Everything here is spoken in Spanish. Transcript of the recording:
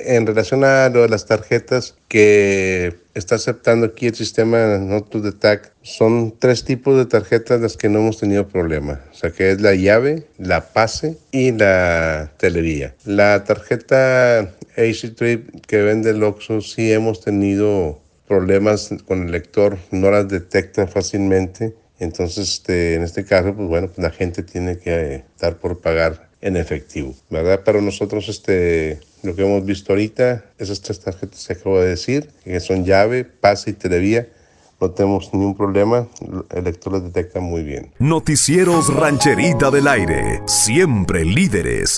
En relación a lo de las tarjetas que está aceptando aquí el sistema Notus de TAC, son tres tipos de tarjetas las que no hemos tenido problema. O sea, que es la llave, la pase y la telería. La tarjeta AC Trip que vende el sí hemos tenido problemas con el lector, no las detecta fácilmente. Entonces, este, en este caso, pues bueno, pues, la gente tiene que dar por pagar en efectivo, ¿verdad? Pero nosotros este, lo que hemos visto ahorita esas tres tarjetas que acabo de decir, que son llave, pase y televía. No tenemos ningún problema, el lector las detecta muy bien. Noticieros Rancherita del Aire, siempre líderes